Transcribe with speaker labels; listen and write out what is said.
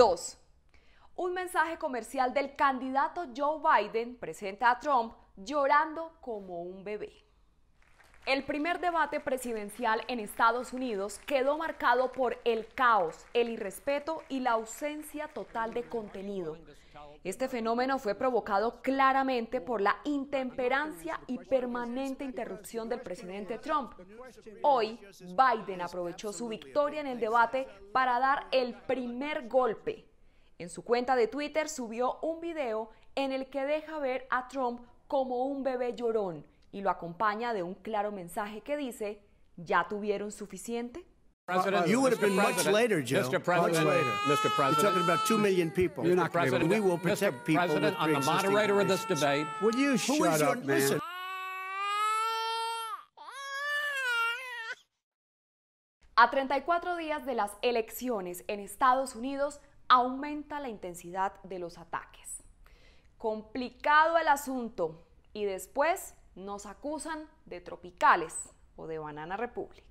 Speaker 1: Dos, un mensaje comercial del candidato Joe Biden presenta a Trump llorando como un bebé el primer debate presidencial en Estados Unidos quedó marcado por el caos, el irrespeto y la ausencia total de contenido. Este fenómeno fue provocado claramente por la intemperancia y permanente interrupción del presidente Trump. Hoy, Biden aprovechó su victoria en el debate para dar el primer golpe. En su cuenta de Twitter subió un video en el que deja ver a Trump como un bebé llorón y lo acompaña de un claro mensaje que dice, ¿ya tuvieron suficiente?
Speaker 2: President, you would have been much later, Joe. Mr. President, much later. Mr. President, you're talking about two million people. You're not President, we will protect Mr. people. President, I'm the moderator of this
Speaker 3: debate. Will you shut up, man? Listen.
Speaker 1: A 34 días de las elecciones en Estados Unidos aumenta la intensidad de los ataques. Complicado el asunto. Y después nos acusan de tropicales o de Banana Republic.